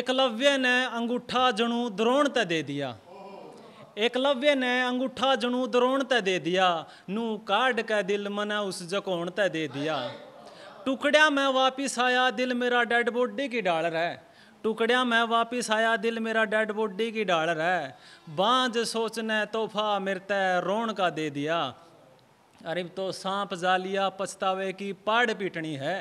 एकलव्य ने अंगूठा जणू द्रोण त दे दिया एकलव्य ने अंगूठा जणू द्रोण त दे दिया नू काढ़ के दिल मना उस जकोण त दे दिया टुकड़िया मैं वापिस आया दिल मेरा डेड बॉडी की डाल रहा है टुकड़िया मैं वापिस आया दिल मेरा डेड बॉडी की डाल रहा है बांझ सोचने तोहफा मिरते रोण का दे दिया अरे तो सांप लिया पछतावे की पाड़ पीटनी है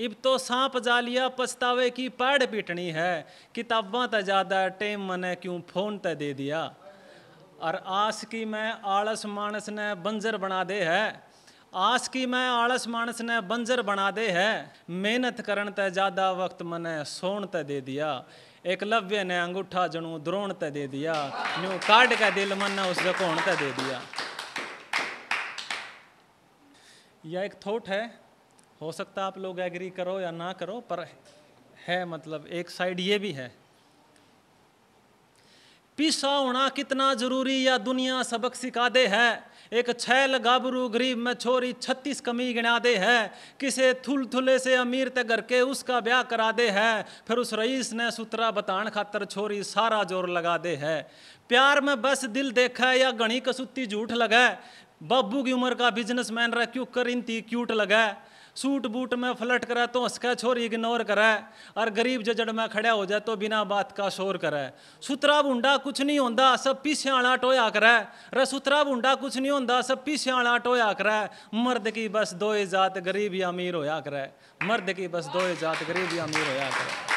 इब तो सांप जालिया पछतावे की पैड़ पीटनी है किताबा तो ज़्यादा टेम मने क्यों फोन त दे दिया और आस की मैं आलस मानस ने बंजर बना दे है आस की मैं आलस मानस ने बंजर बना दे है मेहनत करण ते ज़्यादा वक्त मने सोन त दे दिया एकलव्य ने अंगूठा जनू द्रोण त दे दिया न्यू काट का दिल मन ने उस जकोण त दे दिया यह एक थोट है हो सकता आप लोग एग्री करो या ना करो पर है मतलब एक साइड ये भी है पीसा होना कितना जरूरी या दुनिया सबक सिखा दे है एक छैल गाबरू गरीब में छोरी छत्तीस कमी गिना दे है किसे थुल थुले से अमीर ते घर के उसका ब्याह करा दे है फिर उस रईस ने सुतरा बतान खातर छोरी सारा जोर लगा दे है प्यार में बस दिल देखा या गणी कसूती झूठ लगा बब्बू की उम्र का बिजनेसमैन रह क्यों कर इंती क्यूट लगा सूट बूट में फ्लट करे तो हंसका छोर इग्नोर करा और गरीब जजड़ में खड़ा हो जाए तो बिना बात का शोर करे सुतरा बुंडा कुछ नहीं होता सब पीछे आला टोया करा रे सुतरा बुंडा कुछ नहीं होता सब पीछे आला टोया करे मर्द की बस दो जात गरीब या अमीर होया करा मर्द की बस दो जात गरीब या अमीर होया करा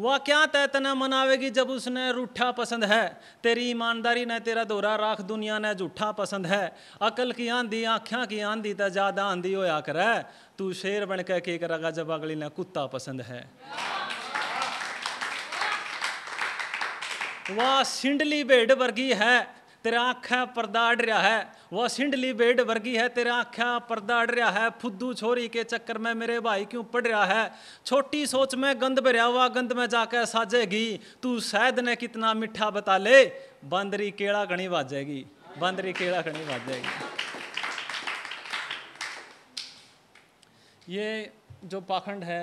वह क्या तैतना मनावेगी जब उसने रूठा पसंद है तेरी ईमानदारी ने तेरा दोरा राख दुनिया ने झूठा पसंद है अकल की आंधी आँखियाँ की आंधी तो ज़्यादा आंधी होया कर तू शेर बन के के करेगा जब अगली ने कुत्ता पसंद है वाह सिंडली भेड़ वर्गी है तेरा आँख पर्दा अड रहा है वो सिंडली बेड वर्गी है तेरे आख्या पर्दा अड़ रहा है फुद्दू छोरी के चक्कर में मेरे भाई क्यों पड़ रहा है छोटी सोच में गंद भरिया हुआ गंद में जाकर साजेगी तू शायद ने कितना मिठा बता ले बंदरी केड़ा घनी बाजेगी बंदरी केड़ा घनी बाजेगी ये जो पाखंड है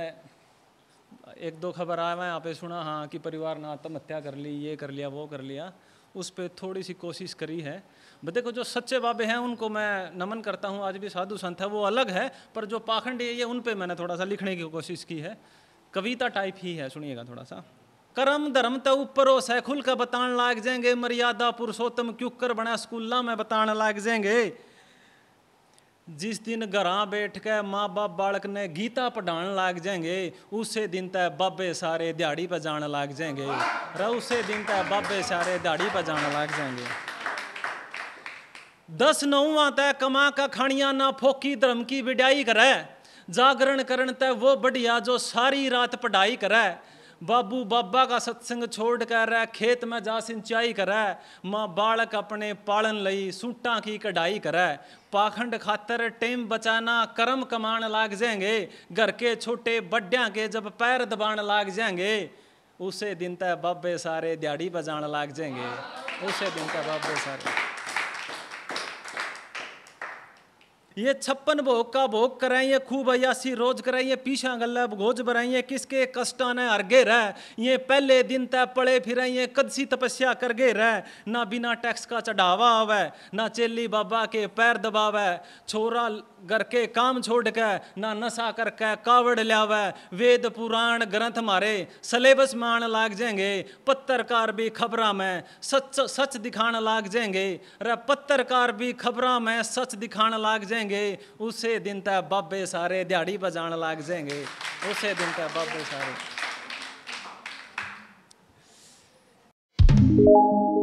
एक दो खबर आया मैं यहाँ पे सुना हाँ कि परिवार ने आत्महत्या कर ली ये कर लिया वो कर लिया उस पर थोड़ी सी कोशिश करी है देखो जो सच्चे बाबे हैं उनको मैं नमन करता हूँ आज भी साधु संत है वो अलग है पर जो पाखंड है ये उन पर मैंने थोड़ा सा लिखने की कोशिश की है कविता टाइप ही है सुनिएगा थोड़ा सा करम धर्म तो ऊपरो सैखुल का बताने लाग जाएंगे मर्यादा पुरुषोत्तम क्यूकर बना स्कूल में बताने लाग जाएंगे जिस दिन घर बैठ के माँ बाप बालक ने गीता पढ़ाने लाग जाएंगे उसे दिन तय बाबे सारे दिहाड़ी पर जाने लाग जाएंगे र उसे दिन तय बाबे सारे दिहाड़ी पर जाने लाग जाएंगे दस नौवा तय कमा का खानिया ना फोकी धर्म की बिडाई करे जागरण करण तय वो बढ़िया जो सारी रात पढ़ाई करे बाबू बाबा का सत्संग छोड़ कर रहा खेत में जा सिंचाई करे माँ बालक अपने पालन लई सूटा की कढ़ाई करे पाखंड खातर टेम बचाना कर्म कमान लाग जाएंगे घर के छोटे बड्डिया के जब पैर दबाण लाग जाएंगे उसे दिन तक बाबे सारे दिहाड़ी बजाण लाग जाएंगे उसे दिन तक बाबे सारे ये छप्पन भोग का भोग कराइए खूब अयासी रोज कराइए पीछा गल्ला भोज बराइए किसके कष्टा ने अर्घे रह ये पहले दिन तय पड़े फिराइए सी तपस्या कर गे रह ना बिना टैक्स का चढ़ावा आवे ना चेली बाबा के पैर दबावे छोरा घर के काम छोड़ के ना नशा करके कावड़ लियावे वेद पुराण ग्रंथ मारे सलेबस मान लाग जाएंगे पत्रकार भी खबर में सच सच दिखाने लाग जाएंगे रे पत्रकार भी खबर में सच दिखाने लाग जाएंगे जाएंगे उसे दिन तक बाबे सारे दिहाड़ी बजा लग जाएंगे उसे दिन तक बाबे सारे Thank you.